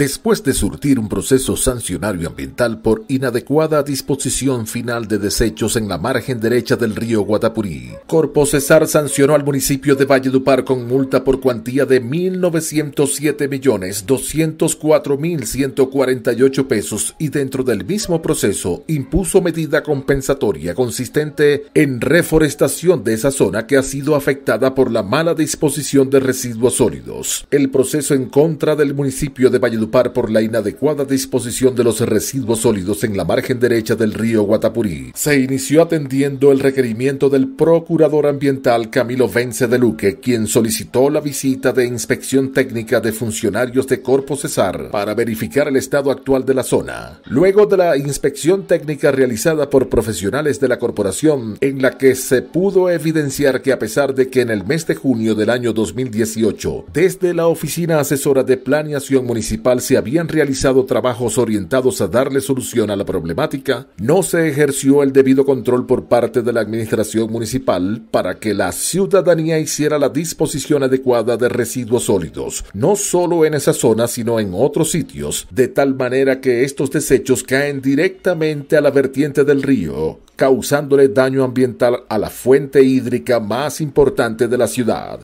después de surtir un proceso sancionario ambiental por inadecuada disposición final de desechos en la margen derecha del río Guadapurí. Corpo Cesar sancionó al municipio de Valledupar con multa por cuantía de 1.907.204.148 pesos y dentro del mismo proceso impuso medida compensatoria consistente en reforestación de esa zona que ha sido afectada por la mala disposición de residuos sólidos. El proceso en contra del municipio de Valledupar por la inadecuada disposición de los residuos sólidos en la margen derecha del río Guatapurí. Se inició atendiendo el requerimiento del procurador ambiental Camilo Vence de Luque, quien solicitó la visita de inspección técnica de funcionarios de Corpo Cesar para verificar el estado actual de la zona. Luego de la inspección técnica realizada por profesionales de la corporación, en la que se pudo evidenciar que a pesar de que en el mes de junio del año 2018, desde la Oficina Asesora de Planeación Municipal se habían realizado trabajos orientados a darle solución a la problemática, no se ejerció el debido control por parte de la administración municipal para que la ciudadanía hiciera la disposición adecuada de residuos sólidos, no solo en esa zona, sino en otros sitios, de tal manera que estos desechos caen directamente a la vertiente del río, causándole daño ambiental a la fuente hídrica más importante de la ciudad.